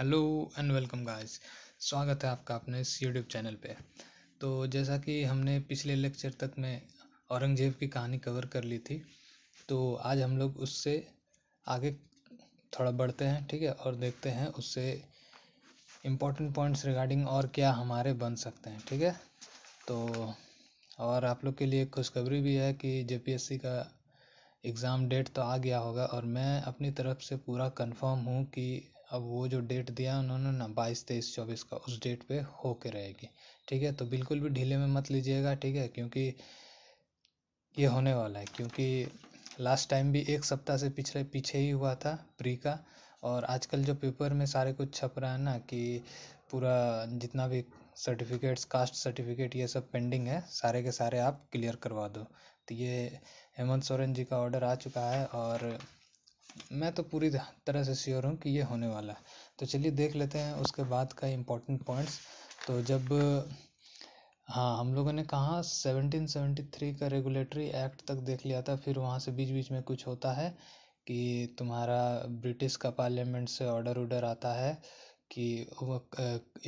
hello and welcome guys स्वागत है आपका अपने इस यूट्यूब चैनल पे तो जैसा कि हमने पिछले लेक्चर तक में औरंगजेब की कहानी कवर कर ली थी तो आज हम लोग उससे आगे थोड़ा बढ़ते हैं ठीक है और देखते हैं उससे इम्पोर्टेंट पॉइंट्स रिगार्डिंग और क्या हमारे बन सकते हैं ठीक है तो और आप लोग के लिए खुशखबरी भी है कि जे का एग्ज़ाम डेट तो आ गया होगा और मैं अपनी तरफ से पूरा कंफर्म हूँ कि अब वो जो डेट दिया उन्होंने ना बाईस तेईस चौबीस का उस डेट पे होके रहेगी ठीक है तो बिल्कुल भी ढीले में मत लीजिएगा ठीक है क्योंकि ये होने वाला है क्योंकि लास्ट टाइम भी एक सप्ताह से पिछले पीछे ही हुआ था प्री का और आजकल जो पेपर में सारे कुछ छप रहा है ना कि पूरा जितना भी सर्टिफिकेट्स कास्ट सर्टिफिकेट ये सब पेंडिंग है सारे के सारे आप क्लियर करवा दो तो ये हेमंत सोरेन जी का ऑर्डर आ चुका है और मैं तो पूरी तरह से श्योर हूँ कि ये होने वाला है तो चलिए देख लेते हैं उसके बाद का इम्पोर्टेंट पॉइंट्स तो जब हाँ हम लोगों ने कहा 1773 का रेगुलेटरी एक्ट तक देख लिया था फिर वहाँ से बीच बीच में कुछ होता है कि तुम्हारा ब्रिटिश का पार्लियामेंट से ऑर्डर उडर आता है कि वो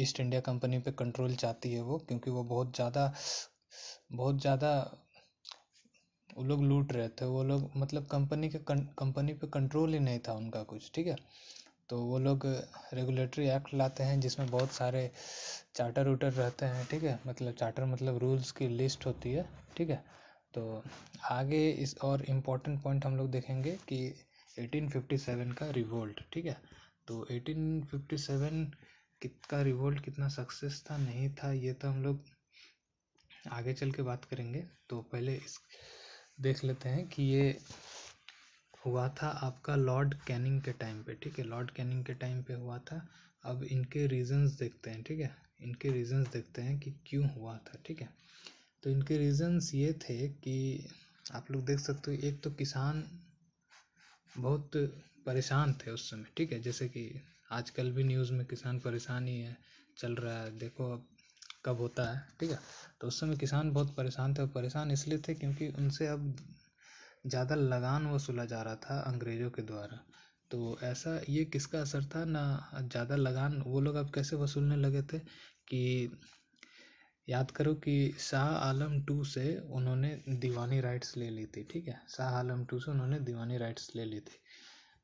ईस्ट इंडिया कंपनी पे कंट्रोल चाहती है वो क्योंकि वो बहुत ज़्यादा बहुत ज़्यादा वो लोग लूट रहे थे वो लोग मतलब कंपनी के कंपनी पे कंट्रोल ही नहीं था उनका कुछ ठीक है तो वो लोग रेगुलेटरी एक्ट लाते हैं जिसमें बहुत सारे चार्टर उटर रहते हैं ठीक है मतलब चार्टर मतलब रूल्स की लिस्ट होती है ठीक है तो आगे इस और इम्पोर्टेंट पॉइंट हम लोग देखेंगे कि 1857 का रिवोल्ट ठीक है तो 1857 कितना रिवोल्ट कितना सक्सेस था नहीं था ये तो हम लोग आगे चल के बात करेंगे तो पहले इस देख लेते हैं कि ये हुआ था आपका लॉर्ड कैनिंग के टाइम पे ठीक है लॉर्ड कैनिंग के टाइम पे हुआ था अब इनके रीजंस देखते हैं ठीक है इनके रीजंस देखते हैं कि क्यों हुआ था ठीक है तो इनके रीजंस ये थे कि आप लोग देख सकते हो एक तो किसान बहुत परेशान थे उस समय ठीक है जैसे कि आजकल भी न्यूज़ में किसान परेशान ही है चल रहा है देखो अब कब होता है ठीक है तो उस समय किसान बहुत परेशान थे और परेशान इसलिए थे क्योंकि उनसे अब ज़्यादा लगान वसूला जा रहा था अंग्रेज़ों के द्वारा तो ऐसा ये किसका असर था ना ज़्यादा लगान वो लोग अब कैसे वसूलने लगे थे कि याद करो कि शाह आलम टू से उन्होंने दीवानी राइट्स ले ली थी ठीक है शाह आलम टू से उन्होंने दीवानी राइट्स ले ली थी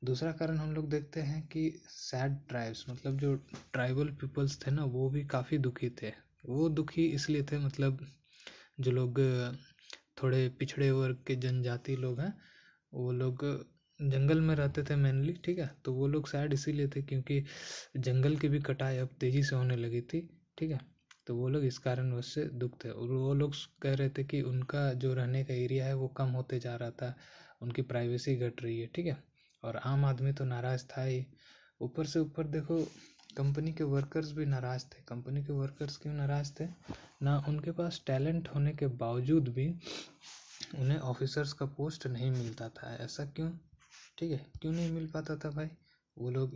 दूसरा कारण हम लोग देखते हैं कि सैड ट्राइब्स मतलब जो ट्राइबल पीपल्स थे ना वो भी काफ़ी दुखी थे वो दुखी इसलिए थे मतलब जो लोग थोड़े पिछड़े वर्ग के जनजाति लोग हैं वो लोग जंगल में रहते थे मेनली ठीक है तो वो लोग सैड इसीलिए थे क्योंकि जंगल की भी कटाई अब तेज़ी से होने लगी थी ठीक है तो वो लोग इस कारण उससे दुख थे और वो लोग कह रहे थे कि उनका जो रहने का एरिया है वो कम होते जा रहा था उनकी प्राइवेसी घट रही है ठीक है और आम आदमी तो नाराज़ था ही ऊपर से ऊपर देखो कंपनी के वर्कर्स भी नाराज़ थे कंपनी के वर्कर्स क्यों नाराज़ थे ना उनके पास टैलेंट होने के बावजूद भी उन्हें ऑफिसर्स का पोस्ट नहीं मिलता था ऐसा क्यों ठीक है क्यों नहीं मिल पाता था भाई वो लोग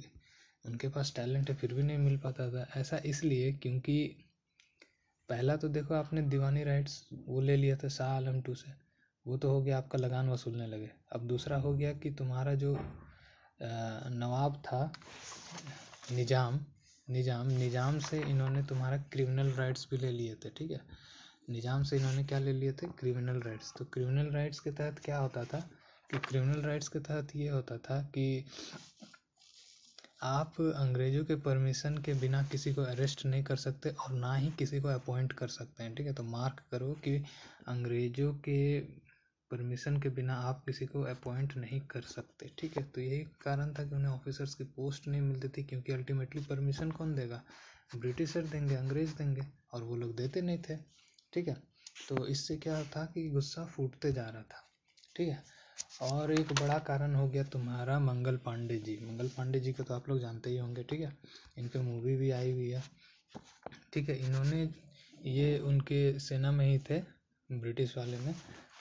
उनके पास टैलेंट है फिर भी नहीं मिल पाता था ऐसा इसलिए क्योंकि पहला तो देखो आपने दीवानी राइट्स वो ले लिया था शाह आलम टू से वो तो हो गया आपका लगान वसूलने लगे अब दूसरा हो गया कि तुम्हारा जो नवाब था निज़ाम निज़ाम निज़ाम से इन्होंने तुम्हारा क्रिमिनल राइट्स भी ले लिए थे ठीक है निज़ाम से इन्होंने क्या ले लिए थे क्रिमिनल राइट्स तो क्रिमिनल राइट्स के तहत क्या होता था कि क्रिमिनल राइट्स के तहत ये होता था कि आप अंग्रेज़ों के परमिशन के बिना किसी को अरेस्ट नहीं कर सकते और ना ही किसी को अपॉइंट कर सकते हैं ठीक है तो मार्क करो कि अंग्रेज़ों के परमिशन के बिना आप किसी को अपॉइंट नहीं कर सकते ठीक है तो यही कारण था कि उन्हें ऑफिसर्स की पोस्ट नहीं मिलती थी क्योंकि अल्टीमेटली परमिशन कौन देगा ब्रिटिशर देंगे अंग्रेज देंगे और वो लोग देते नहीं थे ठीक है तो इससे क्या था कि गुस्सा फूटते जा रहा था ठीक है और एक बड़ा कारण हो गया तुम्हारा मंगल पांडे जी मंगल पांडे जी को तो आप लोग जानते ही होंगे ठीक है इनके मूवी भी आई हुई है ठीक है इन्होंने ये उनके सेना में ही थे ब्रिटिश वाले में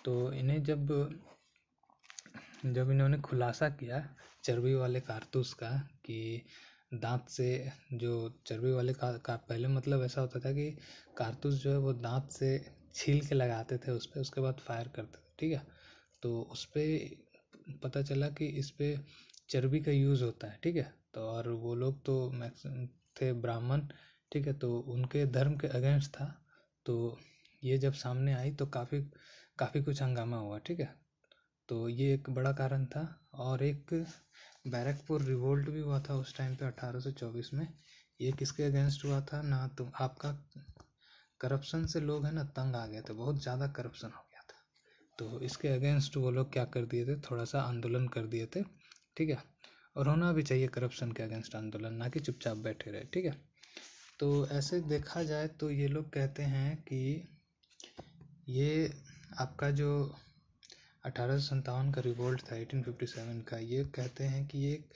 तो इन्हें जब जब इन्होंने खुलासा किया चर्बी वाले कारतूस का कि दाँत से जो चर्बी वाले का, का पहले मतलब ऐसा होता था कि कारतूस जो है वो दाँत से छील के लगाते थे उस पर उसके बाद फायर करते थे ठीक है तो उस पर पता चला कि इस पर चर्बी का यूज़ होता है ठीक है तो और वो लोग तो मैक्स थे ब्राह्मण ठीक है तो उनके धर्म के अगेंस्ट था तो ये जब सामने आई तो काफ़ी काफ़ी कुछ हंगामा हुआ ठीक है तो ये एक बड़ा कारण था और एक बैरकपुर रिवोल्ट भी हुआ था उस टाइम पे अठारह सौ चौबीस में ये किसके अगेंस्ट हुआ था ना तो आपका करप्शन से लोग हैं ना तंग आ गए थे बहुत ज़्यादा करप्शन हो गया था तो इसके अगेंस्ट वो लोग क्या कर दिए थे थोड़ा सा आंदोलन कर दिए थे ठीक है और होना भी चाहिए करप्शन के अगेंस्ट आंदोलन ना कि चुपचाप बैठे रहे ठीक है तो ऐसे देखा जाए तो ये लोग कहते हैं कि ये आपका जो अठारह सौ सत्तावन का रिवोल्ट था एटीन फिफ्टी सेवन का ये कहते हैं कि ये एक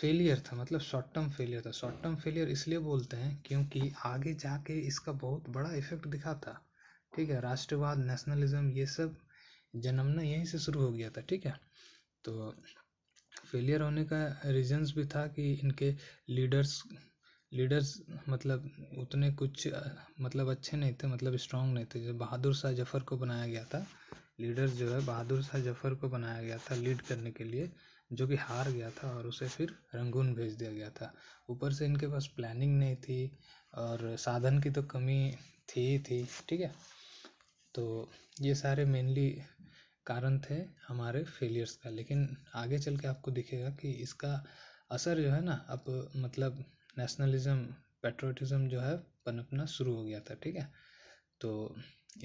फेलियर था मतलब शॉर्ट टर्म फेलियर था शॉर्ट टर्म फेलियर इसलिए बोलते हैं क्योंकि आगे जाके इसका बहुत बड़ा इफेक्ट दिखा था ठीक है राष्ट्रवाद नेशनलिज्म ये सब जन्मना यहीं से शुरू हो गया था ठीक है तो फेलियर होने का रीजन्स भी था कि इनके लीडर्स लीडर्स मतलब उतने कुछ मतलब अच्छे नहीं थे मतलब स्ट्रांग नहीं थे जब बहादुर शाह जफ़र को बनाया गया था लीडर्स जो है बहादुर शाह जफ़र को बनाया गया था लीड करने के लिए जो कि हार गया था और उसे फिर रंगून भेज दिया गया था ऊपर से इनके पास प्लानिंग नहीं थी और साधन की तो कमी थी ही थी ठीक है तो ये सारे मेनली कारण थे हमारे फेलियर्स का लेकिन आगे चल के आपको दिखेगा कि इसका असर जो है ना अब मतलब नेशनलिज़्म पेट्रोटिज़्म जो है पनपना शुरू हो गया था ठीक है तो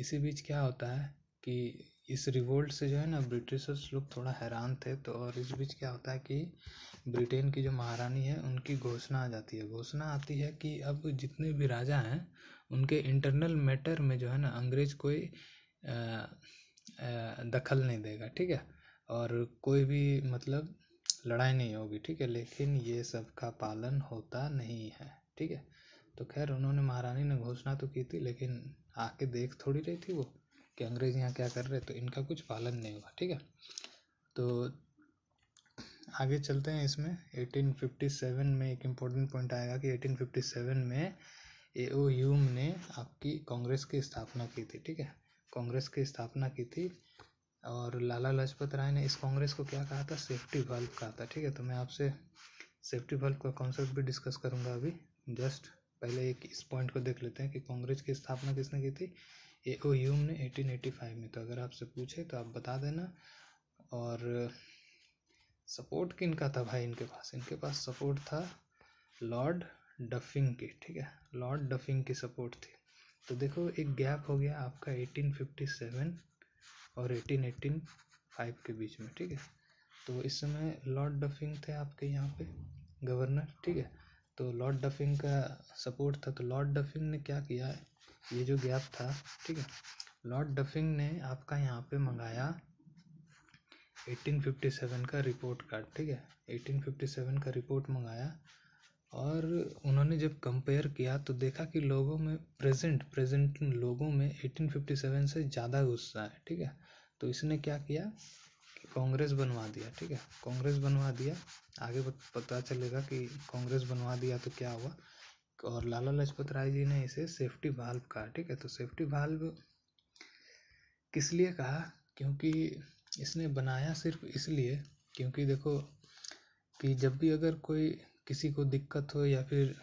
इसी बीच क्या होता है कि इस रिवोल्ट से जो है ना ब्रिटिशर्स लोग थोड़ा हैरान थे तो और इस बीच क्या होता है कि ब्रिटेन की जो महारानी है उनकी घोषणा आ जाती है घोषणा आती है कि अब जितने भी राजा हैं उनके इंटरनल मैटर में जो है ना अंग्रेज कोई आ, आ, दखल नहीं देगा ठीक है और कोई भी मतलब लड़ाई नहीं होगी ठीक है लेकिन ये सब का पालन होता नहीं है ठीक है तो खैर उन्होंने महारानी ने घोषणा तो की थी लेकिन आके देख थोड़ी रही थी वो कि अंग्रेज यहाँ क्या कर रहे तो इनका कुछ पालन नहीं होगा ठीक है तो आगे चलते हैं इसमें 1857 में एक इम्पोर्टेंट पॉइंट आएगा कि 1857 में ए ओ ह्यूम ने आपकी कांग्रेस की स्थापना की थी ठीक है कांग्रेस की स्थापना की थी और लाला लाजपत राय ने इस कांग्रेस को क्या कहा था सेफ्टी वाल्व कहा था ठीक है तो मैं आपसे सेफ्टी वाल्व का कॉन्सेप्ट भी डिस्कस करूंगा अभी जस्ट पहले एक इस पॉइंट को देख लेते हैं कि कांग्रेस की स्थापना किसने की थी ए ओ यूम ने फाइव में तो अगर आपसे पूछे तो आप बता देना और सपोर्ट किन का था भाई इनके पास इनके पास सपोर्ट था लॉर्ड डफिंग की ठीक है लॉर्ड डफिंग की सपोर्ट थी तो देखो एक गैप हो गया आपका 1857 और एटीन एटीन फाइव के बीच में ठीक है तो इस समय लॉर्ड डफिंग थे आपके यहाँ पे गवर्नर ठीक है तो लॉर्ड डफिंग का सपोर्ट था तो लॉर्ड डफिंग ने क्या किया है ये जो गैप था ठीक है लॉर्ड डफिंग ने आपका यहाँ पे मंगाया 1857 का रिपोर्ट कार्ड ठीक है 1857 का रिपोर्ट मंगाया और उन्होंने जब कंपेयर किया तो देखा कि लोगों में प्रेजेंट प्रेजेंट लोगों में एटीन फिफ्टी सेवन से ज़्यादा गुस्सा है ठीक है तो इसने क्या किया कि कांग्रेस बनवा दिया ठीक है कांग्रेस बनवा दिया आगे पता चलेगा कि कांग्रेस बनवा दिया तो क्या हुआ और लाला लाजपत राय जी ने इसे सेफ्टी बाल्ब कहा ठीक है तो सेफ्टी बाल्ब किस लिए कहा क्योंकि इसने बनाया सिर्फ इसलिए क्योंकि देखो कि जब भी अगर कोई किसी को दिक्कत हो या फिर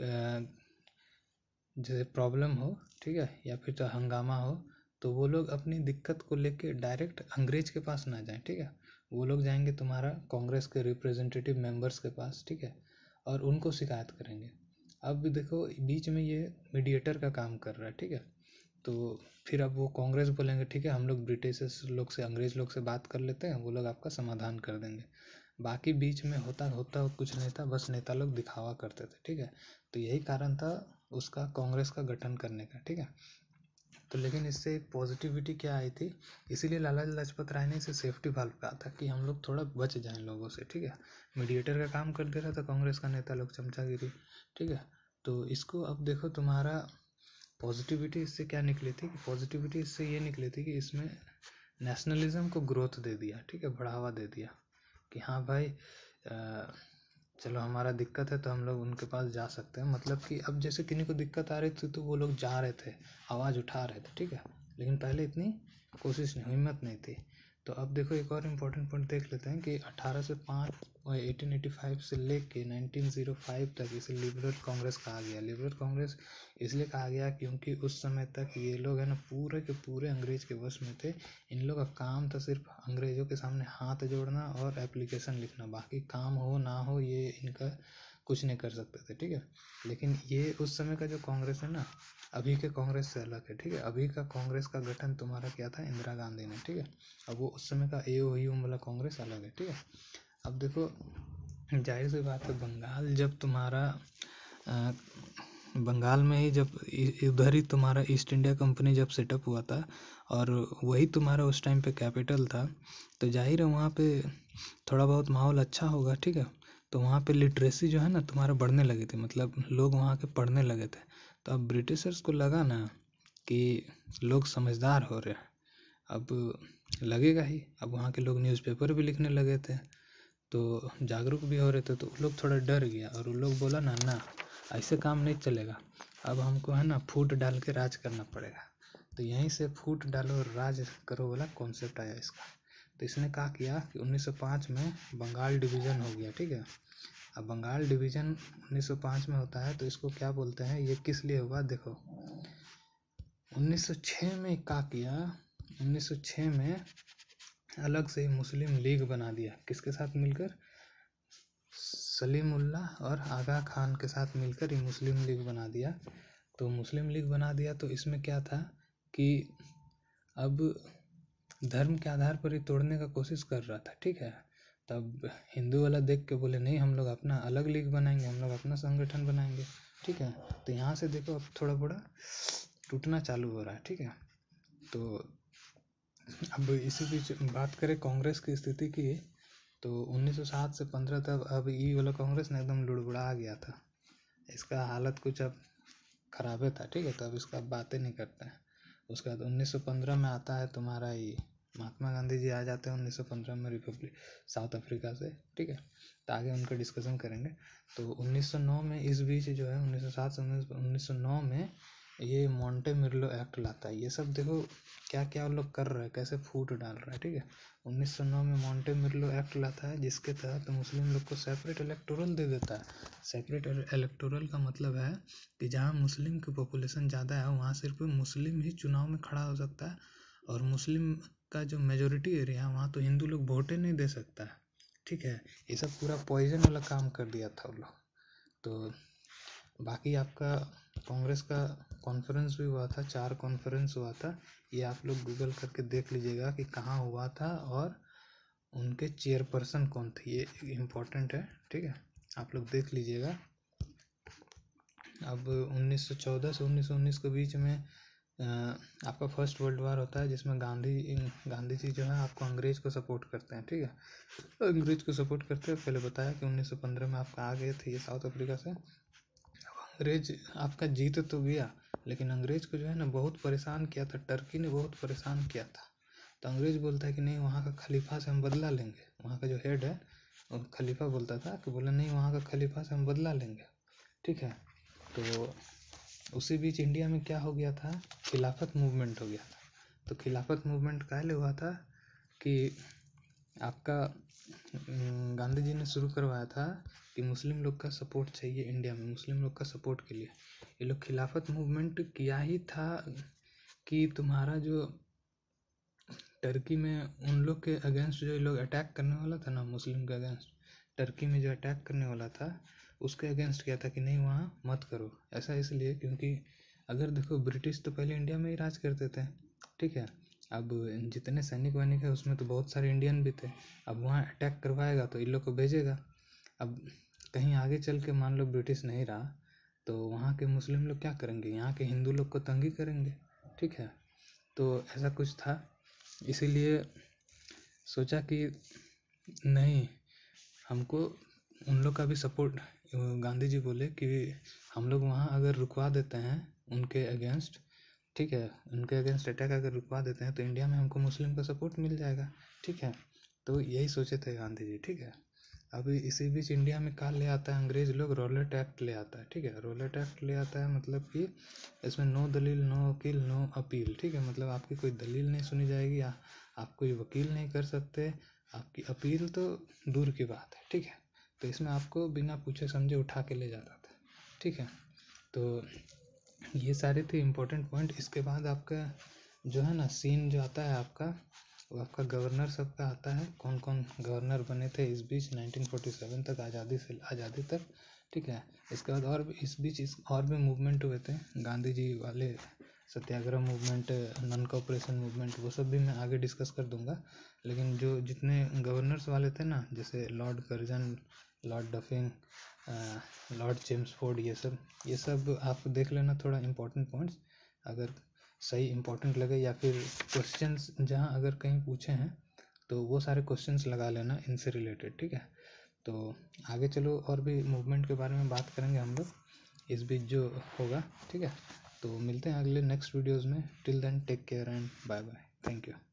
जैसे प्रॉब्लम हो ठीक है या फिर तो हंगामा हो तो वो लोग अपनी दिक्कत को लेके डायरेक्ट अंग्रेज के पास ना जाएं ठीक है वो लोग जाएंगे तुम्हारा कांग्रेस के रिप्रेजेंटेटिव मेंबर्स के पास ठीक है और उनको शिकायत करेंगे अब देखो बीच में ये मीडिएटर का काम कर रहा है ठीक है तो फिर अब वो कांग्रेस बोलेंगे ठीक है हम लोग ब्रिटिश लोग से अंग्रेज लोग से बात कर लेते हैं वो लोग आपका समाधान कर देंगे बाकी बीच में होता होता कुछ नहीं था बस नेता लोग दिखावा करते थे ठीक है तो यही कारण था उसका कांग्रेस का गठन करने का ठीक है तो लेकिन इससे एक पॉजिटिविटी क्या आई थी इसीलिए लाला लाजपत राय ने इसे सेफ्टी वाल्व कहा था कि हम लोग थोड़ा बच जाएं लोगों से ठीक है मीडिएटर का काम कर दे रहा था तो कांग्रेस का नेता लोग चमचागिरी ठीक है तो इसको अब देखो तुम्हारा पॉजिटिविटी इससे क्या निकली थी कि पॉजिटिविटी इससे ये निकली थी कि इसमें नेशनलिज्म को ग्रोथ दे दिया ठीक है बढ़ावा दे दिया कि हाँ भाई चलो हमारा दिक्कत है तो हम लोग उनके पास जा सकते हैं मतलब कि अब जैसे किन्हीं को दिक्कत आ रही थी तो वो लोग जा रहे थे आवाज उठा रहे थे ठीक है लेकिन पहले इतनी कोशिश नहीं हिम्मत नहीं थी तो अब देखो एक और इम्पोर्टेंट पॉइंट देख लेते हैं कि 1805 से पाँच एटीन एटी फाइव से लेके नाइनटीन ज़ीरो फाइव तक इसे लिबरल कांग्रेस कहा गया लिबरल कांग्रेस इसलिए कहा गया क्योंकि उस समय तक ये लोग है ना पूरे के पूरे अंग्रेज के वश में थे इन लोग का काम था सिर्फ अंग्रेज़ों के सामने हाथ जोड़ना और एप्लीकेशन लिखना बाकी काम हो ना हो ये इनका कुछ नहीं कर सकते थे ठीक है लेकिन ये उस समय का जो कांग्रेस है ना अभी के कांग्रेस से अलग है ठीक है अभी का कांग्रेस का गठन तुम्हारा क्या था इंदिरा गांधी ने ठीक है अब वो उस समय का ए वाला कांग्रेस अलग है ठीक है अब देखो जाहिर सी बात है बंगाल जब तुम्हारा आ, बंगाल में ही जब उधर ही तुम्हारा ईस्ट इंडिया कंपनी जब सेटअप हुआ था और वही तुम्हारा उस टाइम पे कैपिटल था तो जाहिर है वहाँ पे थोड़ा बहुत माहौल अच्छा होगा ठीक है तो वहाँ पे लिटरेसी जो है ना तुम्हारा बढ़ने लगे थे मतलब लोग वहाँ के पढ़ने लगे थे तो अब ब्रिटिशर्स को लगा ना कि लोग समझदार हो रहे हैं अब लगेगा ही अब वहाँ के लोग न्यूज़पेपर भी लिखने लगे थे तो जागरूक भी हो रहे थे तो वो लोग थोड़ा डर गया और वो लोग बोला ना ना ऐसे काम नहीं चलेगा अब हमको है ना फूट डाल के राज करना पड़ेगा तो यहीं से फूट डालो राज करो वाला कॉन्सेप्ट आया इसका तो इसने कहा किया कि 1905 में बंगाल डिवीज़न हो गया ठीक है अब बंगाल डिवीज़न 1905 में होता है तो इसको क्या बोलते हैं ये किस लिए हुआ देखो 1906 में क्या किया 1906 में अलग से मुस्लिम लीग बना दिया किसके साथ मिलकर सलीमुल्ला और आगा खान के साथ मिलकर ये मुस्लिम लीग बना दिया तो मुस्लिम लीग बना दिया तो इसमें क्या था कि अब धर्म के आधार पर ही तोड़ने का कोशिश कर रहा था ठीक है तब हिंदू वाला देख के बोले नहीं हम लोग अपना अलग लीग बनाएंगे हम लोग अपना संगठन बनाएंगे ठीक है तो यहाँ से देखो अब थोड़ा थोड़ा टूटना चालू हो रहा है ठीक है तो अब इसी बीच बात करें कांग्रेस की स्थिति की तो 1907 से 15 तक अब ई वाला कांग्रेस ने एकदम लुड़बुड़ा गया था इसका हालत कुछ अब खराब था ठीक है तो अब इसका बातें नहीं करते हैं उसके बाद उन्नीस सौ पंद्रह में आता है तुम्हारा ये महात्मा गांधी जी आ जाते हैं उन्नीस सौ पंद्रह में रिपब्लिक साउथ अफ्रीका से ठीक है तो आगे उनका डिस्कसन करेंगे तो उन्नीस सौ नौ में इस बीच जो है उन्नीस सौ सात से उन्नीस सौ नौ में ये मोंटे मिर्लो एक्ट लाता है ये सब देखो क्या क्या वो लोग कर रहे हैं कैसे फूट डाल रहा है ठीक है उन्नीस सौ नौ में मोंटे मिर्लो एक्ट लाता है जिसके तहत मुस्लिम लोग को सेपरेट इलेक्टोरल दे देता है सेपरेट इलेक्टोरल का मतलब है कि जहाँ मुस्लिम की पॉपुलेशन ज़्यादा है वहाँ सिर्फ मुस्लिम ही चुनाव में खड़ा हो सकता है और मुस्लिम का जो मेजोरिटी एरिया है वहाँ तो हिंदू लोग वोटे नहीं दे सकता है ठीक है ये सब पूरा पॉइजन वाला काम कर दिया था वो लोग तो बाकी आपका कांग्रेस का कॉन्फ्रेंस भी हुआ था चार कॉन्फ्रेंस हुआ था ये आप लोग गूगल करके देख लीजिएगा कि कहाँ हुआ था और उनके चेयरपर्सन कौन थे ये इम्पोर्टेंट है ठीक है आप लोग देख लीजिएगा अब 1914 से 1919 के बीच में आपका फर्स्ट वर्ल्ड वार होता है जिसमें गांधी गांधी जी जो है आपको अंग्रेज को सपोर्ट करते हैं ठीक है तो अंग्रेज को सपोर्ट करते हैं पहले बताया कि 1915 में आपका आ गए थे ये साउथ अफ्रीका से अंग्रेज आपका जीत तो गया लेकिन अंग्रेज को जो है ना बहुत परेशान किया था टर्की ने बहुत परेशान किया था तो अंग्रेज बोलता है कि नहीं वहाँ का खलीफा से हम बदला लेंगे वहाँ का जो हेड है वो खलीफा बोलता था कि बोला नहीं वहाँ का खलीफा से हम बदला लेंगे ठीक है तो उसी बीच इंडिया में क्या हो गया था खिलाफत मूवमेंट हो गया था तो खिलाफत मूवमेंट कहले हुआ था कि आपका हम्म, गांधी जी ने शुरू करवाया था कि मुस्लिम लोग का सपोर्ट चाहिए इंडिया में मुस्लिम लोग का सपोर्ट के लिए ये लोग खिलाफत मूवमेंट किया ही था कि तुम्हारा जो टर्की में उन लोग के अगेंस्ट जो ये लोग अटैक करने वाला था ना मुस्लिम के अगेंस्ट टर्की में जो अटैक करने वाला था उसके अगेंस्ट किया था कि नहीं वहाँ मत करो ऐसा इसलिए क्योंकि अगर देखो ब्रिटिश तो पहले इंडिया में ही राज करते थे ठीक है अब जितने सैनिक वैनिक है उसमें तो बहुत सारे इंडियन भी थे अब वहाँ अटैक करवाएगा तो इन लोग को भेजेगा अब कहीं आगे चल के मान लो ब्रिटिश नहीं रहा तो वहाँ के मुस्लिम लोग क्या करेंगे यहाँ के हिंदू लोग को तंगी करेंगे ठीक है तो ऐसा कुछ था इसीलिए सोचा कि नहीं हमको उन लोग का भी सपोर्ट गांधी जी बोले कि हम लोग वहाँ अगर रुकवा देते हैं उनके अगेंस्ट ठीक है उनके अगेंस्ट अटैक अगर रुकवा देते हैं तो इंडिया में हमको मुस्लिम का सपोर्ट मिल जाएगा ठीक है तो यही सोचे थे गांधी जी ठीक है अभी इसी बीच इंडिया में कहा ले आता है अंग्रेज लोग रोलेट एक्ट ले आता है ठीक है रोलेट एक्ट ले आता है मतलब कि इसमें नो दलील नो वकील नो अपील ठीक है मतलब आपकी कोई दलील नहीं सुनी जाएगी आ, आप कोई वकील नहीं कर सकते आपकी अपील तो दूर की बात है ठीक है तो इसमें आपको बिना पूछे समझे उठा के ले जाता था ठीक है तो ये सारे थे इम्पोर्टेंट पॉइंट इसके बाद आपका जो है ना सीन जो आता है आपका वो आपका गवर्नर सब का आता है कौन कौन गवर्नर बने थे इस बीच 1947 तक आज़ादी से आज़ादी तक ठीक है इसके बाद और इस बीच इस और भी मूवमेंट हुए थे गांधी जी वाले satyagraha movement non cooperation movement वो सब भी मैं आगे डिस्कस कर दूंगा लेकिन जो जितने गवर्नर्स वाले थे ना जैसे Lord Curzon Lord Dufferin Lord James Ford ये सब ये सब आप देख लेना थोड़ा इम्पोर्टेंट पॉइंट्स अगर सही इम्पोर्टेंट लगे या फिर क्वेश्चंस जहाँ अगर कहीं पूछे हैं तो वो सारे क्वेश्चंस लगा लेना इनसे रिलेटेड ठीक है तो आगे चलो और भी मूवमेंट के बारे में बात करेंगे हम लोग इस बीच जो होगा ठीक है तो मिलते हैं अगले नेक्स्ट वीडियोज़ में till then take care and bye bye thank you